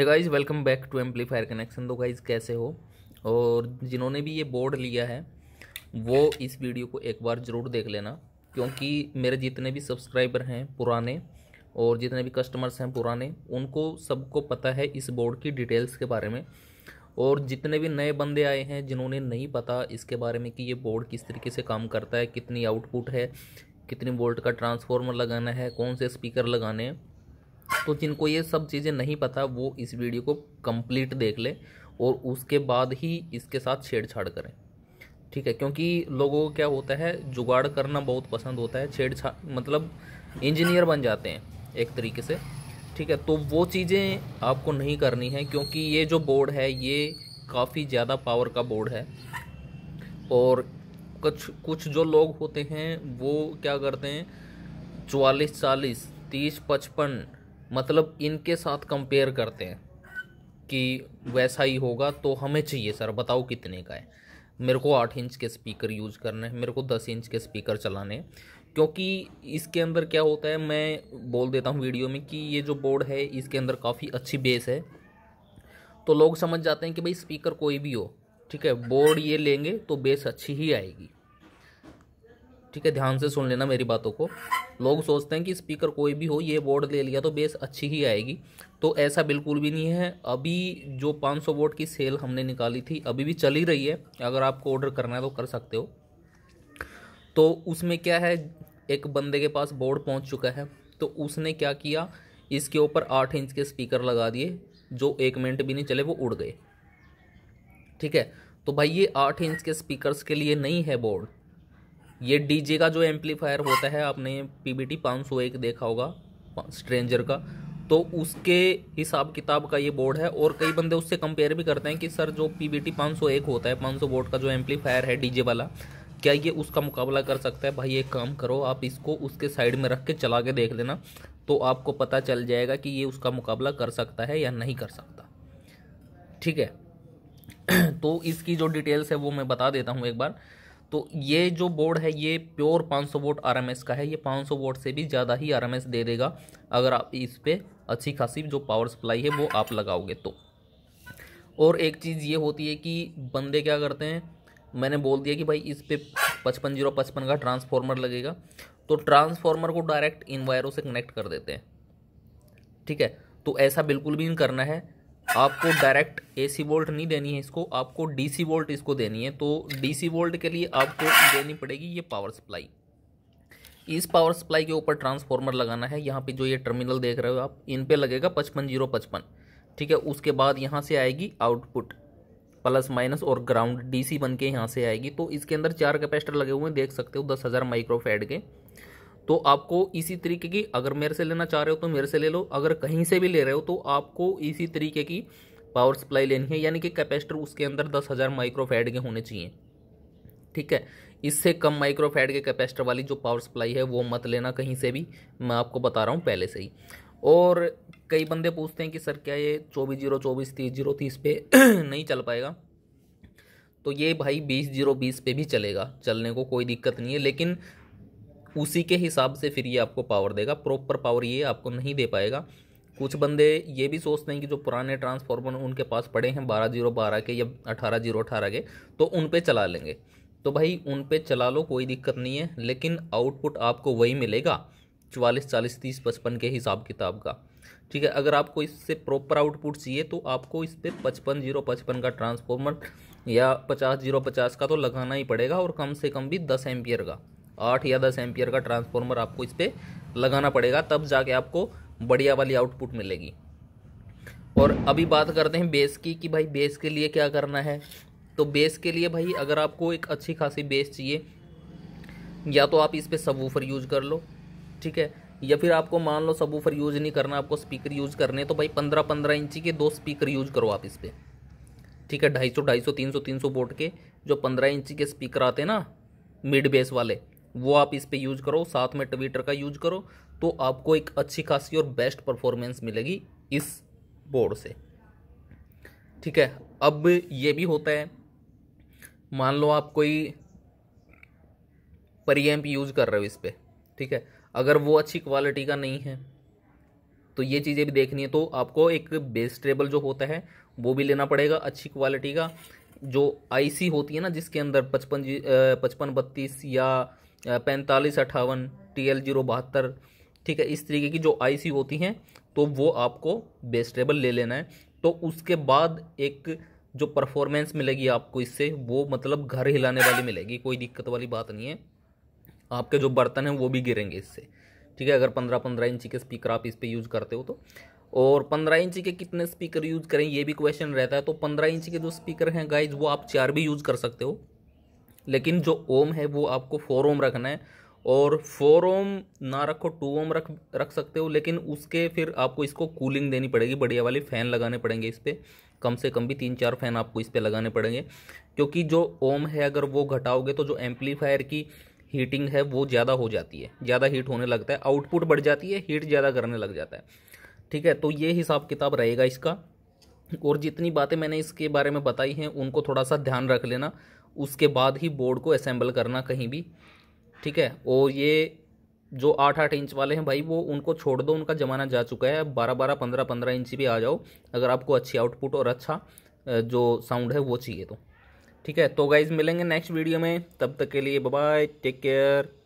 है guys welcome back to amplifier connection दो guys कैसे हो और जिन्होंने भी ये बोर्ड लिया है वो इस वीडियो को एक बार ज़रूर देख लेना क्योंकि मेरे जितने भी सब्सक्राइबर हैं पुराने और जितने भी कस्टमर्स हैं पुराने उनको सबको पता है इस बोर्ड की डिटेल्स के बारे में और जितने भी नए बंदे आए हैं जिन्होंने नहीं पता इसके बारे में कि ये बोर्ड किस तरीके से काम करता है कितनी आउटपुट है कितनी वोल्ट का ट्रांसफॉर्मर लगाना है कौन से स्पीकर लगाने हैं तो जिनको ये सब चीज़ें नहीं पता वो इस वीडियो को कंप्लीट देख लें और उसके बाद ही इसके साथ छेड़छाड़ करें ठीक है क्योंकि लोगों को क्या होता है जुगाड़ करना बहुत पसंद होता है छेड़छाड़ मतलब इंजीनियर बन जाते हैं एक तरीके से ठीक है तो वो चीज़ें आपको नहीं करनी है क्योंकि ये जो बोर्ड है ये काफ़ी ज़्यादा पावर का बोर्ड है और कुछ कुछ जो लोग होते हैं वो क्या करते हैं चवालीस चालीस तीस पचपन मतलब इनके साथ कंपेयर करते हैं कि वैसा ही होगा तो हमें चाहिए सर बताओ कितने का है मेरे को आठ इंच के स्पीकर यूज़ करने हैं मेरे को दस इंच के स्पीकर चलाने क्योंकि इसके अंदर क्या होता है मैं बोल देता हूँ वीडियो में कि ये जो बोर्ड है इसके अंदर काफ़ी अच्छी बेस है तो लोग समझ जाते हैं कि भाई स्पीकर कोई भी हो ठीक है बोर्ड ये लेंगे तो बेस अच्छी ही आएगी ठीक है ध्यान से सुन लेना मेरी बातों को लोग सोचते हैं कि स्पीकर कोई भी हो ये बोर्ड ले लिया तो बेस अच्छी ही आएगी तो ऐसा बिल्कुल भी नहीं है अभी जो 500 सौ की सेल हमने निकाली थी अभी भी चली रही है अगर आपको ऑर्डर करना है तो कर सकते हो तो उसमें क्या है एक बंदे के पास बोर्ड पहुँच चुका है तो उसने क्या किया इसके ऊपर आठ इंच के स्पीकर लगा दिए जो एक मिनट भी नहीं चले वो उड़ गए ठीक है तो भाई ये आठ इंच के स्पीकर्स के लिए नहीं है बोर्ड ये डीजे का जो एम्पलीफायर होता है आपने पी बी टी पाँच सौ एक देखा होगा स्ट्रेंजर का तो उसके हिसाब किताब का ये बोर्ड है और कई बंदे उससे कंपेयर भी करते हैं कि सर जो पी बी टी पाँच सौ एक होता है पाँच सौ बोर्ड का जो एम्पलीफायर है डीजे वाला क्या ये उसका मुकाबला कर सकता है भाई एक काम करो आप इसको उसके साइड में रख के चला के देख लेना तो आपको पता चल जाएगा कि ये उसका मुकाबला कर सकता है या नहीं कर सकता ठीक है तो इसकी जो डिटेल्स है वो मैं बता देता हूँ एक बार तो ये जो बोर्ड है ये प्योर 500 वोट आर का है ये 500 वोट से भी ज़्यादा ही आर दे देगा अगर आप इस पर अच्छी खासी जो पावर सप्लाई है वो आप लगाओगे तो और एक चीज़ ये होती है कि बंदे क्या करते हैं मैंने बोल दिया कि भाई इस पर पचपन जीरो पचपन का ट्रांसफार्मर लगेगा तो ट्रांसफार्मर को डायरेक्ट इन वायरों से कनेक्ट कर देते हैं ठीक है तो ऐसा बिल्कुल भी नहीं करना है आपको डायरेक्ट एसी वोल्ट नहीं देनी है इसको आपको डीसी वोल्ट इसको देनी है तो डीसी वोल्ट के लिए आपको देनी पड़ेगी ये पावर सप्लाई इस पावर सप्लाई के ऊपर ट्रांसफार्मर लगाना है यहाँ पे जो ये टर्मिनल देख रहे हो आप इन पे लगेगा पचपन जीरो पचपन ठीक है उसके बाद यहाँ से आएगी आउटपुट प्लस माइनस और ग्राउंड डीसी बन के यहाँ से आएगी तो इसके अंदर चार कैपेसिटर लगे हुए हैं देख सकते हो दस हज़ार माइक्रोफेड के तो आपको इसी तरीके की अगर मेरे से लेना चाह रहे हो तो मेरे से ले लो अगर कहीं से भी ले रहे हो तो आपको इसी तरीके की पावर सप्लाई लेनी है यानी कि कैपेसिटर उसके अंदर दस हज़ार माइक्रोफेड के होने चाहिए ठीक है इससे कम माइक्रोफेड के कैपेसिटर वाली जो पावर सप्लाई है वो मत लेना कहीं से भी मैं आपको बता रहा हूँ पहले से ही और कई बंदे पूछते हैं कि सर क्या ये चौबीस जीरो चौबीस तीस जीरो तीस पे नहीं चल पाएगा तो ये भाई बीस जीरो बीस पे भी चलेगा चलने को कोई दिक्कत नहीं है लेकिन उसी के हिसाब से फिर ये आपको पावर देगा प्रॉपर पावर ये आपको नहीं दे पाएगा कुछ बंदे ये भी सोचते हैं कि जो पुराने ट्रांसफॉर्मर उनके पास पड़े हैं बारह जीरो बारह के या अठारह जीरो अठारह के तो उन पे चला लेंगे तो भाई उन पे चला लो कोई दिक्कत नहीं है लेकिन आउटपुट आपको वही मिलेगा चवालीस चालीस तीस पचपन के हिसाब किताब का ठीक है अगर आपको इससे प्रॉपर आउटपुट चाहिए तो आपको इस पर पचपन जीरो पचपन का ट्रांसफॉर्मर या पचास जीरो पचास का तो लगाना ही पड़ेगा और कम से कम भी दस एम्पियर का आठ या दस एम्पियर का ट्रांसफॉर्मर आपको इस पर लगाना पड़ेगा तब जाके आपको बढ़िया वाली आउटपुट मिलेगी और अभी बात करते हैं बेस की कि भाई बेस के लिए क्या करना है तो बेस के लिए भाई अगर आपको एक अच्छी खासी बेस चाहिए या तो आप इस पर सबवूफर यूज कर लो ठीक है या फिर आपको मान लो सबवूफर यूज नहीं करना आपको स्पीकर यूज करने तो भाई पंद्रह पंद्रह इंची के दो स्पीकर यूज करो आप इस पर ठीक है ढाई सौ ढाई सौ तीन सौ तीन सौ बोट के जो पंद्रह इंची के स्पीकर आते हैं ना मिड बेस वाले वो आप इस पर यूज़ करो साथ में ट्विटर का यूज करो तो आपको एक अच्छी खासी और बेस्ट परफॉर्मेंस मिलेगी इस बोर्ड से ठीक है अब ये भी होता है मान लो आप कोई परियम्प यूज़ कर रहे हो इस पर ठीक है अगर वो अच्छी क्वालिटी का नहीं है तो ये चीज़ें भी देखनी है तो आपको एक बेस टेबल जो होता है वो भी लेना पड़ेगा अच्छी क्वालिटी का जो आईसी होती है ना जिसके अंदर पचपन जी पचपन बत्तीस या पैंतालीस अट्ठावन टी एल जीरो बहत्तर ठीक है इस तरीके की जो आईसी होती हैं तो वो आपको बेस्टेबल ले लेना है तो उसके बाद एक जो परफॉर्मेंस मिलेगी आपको इससे वो मतलब घर हिलाने वाली मिलेगी कोई दिक्कत वाली बात नहीं है आपके जो बर्तन हैं वो भी गिरेंगे इससे ठीक है अगर पंद्रह पंद्रह इंची के स्पीकर आप इस पर यूज़ करते हो तो और पंद्रह इंची के कितने स्पीकर यूज़ करें ये भी क्वेश्चन रहता है तो पंद्रह इंची के जो स्पीकर हैं गाइज वो आप चार भी यूज़ कर सकते हो लेकिन जो ओम है वो आपको फोर ओम रखना है और फोर ओम ना रखो टू ओम रख रख सकते हो लेकिन उसके फिर आपको इसको कूलिंग देनी पड़ेगी बढ़िया वाली फ़ैन लगाने पड़ेंगे इस पर कम से कम भी तीन चार फैन आपको इस पर लगाने पड़ेंगे क्योंकि जो ओम है अगर वो घटाओगे तो जो एम्पलीफायर की हीटिंग है वो ज़्यादा हो जाती है ज़्यादा हीट होने लगता है आउटपुट बढ़ जाती है हीट ज़्यादा करने लग जाता है ठीक है तो ये हिसाब किताब रहेगा इसका और जितनी बातें मैंने इसके बारे में बताई हैं उनको थोड़ा सा ध्यान रख लेना उसके बाद ही बोर्ड को असेंबल करना कहीं भी ठीक है और ये जो आठ आठ इंच वाले हैं भाई वो उनको छोड़ दो उनका ज़माना जा चुका है बारह बारह पंद्रह पंद्रह इंच भी आ जाओ अगर आपको अच्छी आउटपुट और अच्छा जो साउंड है वो चाहिए तो ठीक है तो गाइज मिलेंगे नेक्स्ट वीडियो में तब तक के लिए बाय टेक केयर